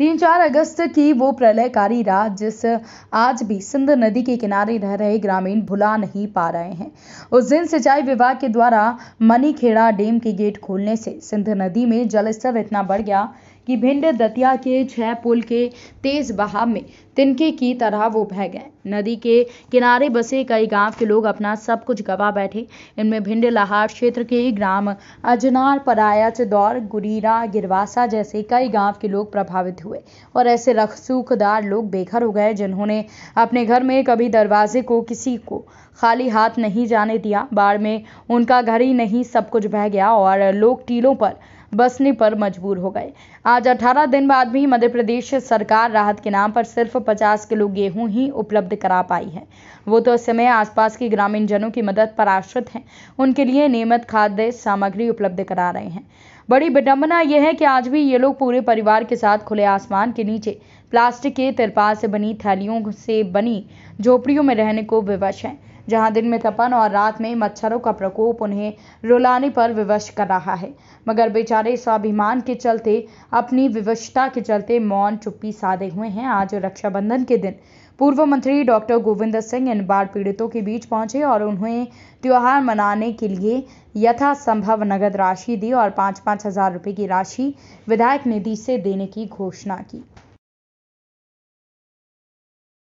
तीन चार अगस्त की वो प्रलयकारी रात जिस आज भी सिंध नदी के किनारे रह रहे ग्रामीण भुला नहीं पा रहे हैं उस दिन सिंचाई विभाग के द्वारा मनीखेड़ा डेम के गेट खोलने से सिंध नदी में जलस्तर इतना बढ़ गया कि भिंड दतिया के छह पुल के तेज बहाव में तिनके की तरह वो बह गए नदी के किनारे बसे कई गांव के लोग अपना सब कुछ गवा बैठे इनमें भिंड लाहार क्षेत्र के ग्राम अजनार पराया चौर गुरीरा गिरवासा जैसे कई गांव के लोग प्रभावित हुए और ऐसे रखसूखदार लोग बेघर हो गए जिन्होंने अपने घर में कभी दरवाजे को किसी को खाली हाथ नहीं जाने दिया बाढ़ में उनका घर ही नहीं सब कुछ बह गया और लोग टीलों पर बसने पर मजबूर हो गए आज 18 दिन बाद भी मध्य प्रदेश सरकार राहत के नाम पर सिर्फ 50 किलो गेहूं ही उपलब्ध करा पाई है वो तो इस समय आसपास के ग्रामीण जनों की मदद पर आश्रित हैं उनके लिए नियमित खाद्य सामग्री उपलब्ध करा रहे हैं बड़ी विडंबना यह है कि आज भी ये लोग पूरे परिवार के साथ खुले आसमान के नीचे प्लास्टिक के तिरपाल से बनी थैलियों से बनी झोपड़ियों में रहने को विवश हैं जहां दिन में तपन और रात में मच्छरों का प्रकोप उन्हें रुलाने पर विवश कर रहा है मगर बेचारे स्वाभिमान के चलते अपनी विवशता के चलते मौन चुप्पी साधे हुए हैं आज रक्षाबंधन के दिन पूर्व मंत्री डॉक्टर गोविंद सिंह इन बाढ़ पीड़ितों के बीच पहुंचे और उन्हें त्यौहार मनाने के लिए यथासंभव नगद राशि दी और पाँच पाँच हजार रुपये की राशि विधायक निधि से देने की घोषणा की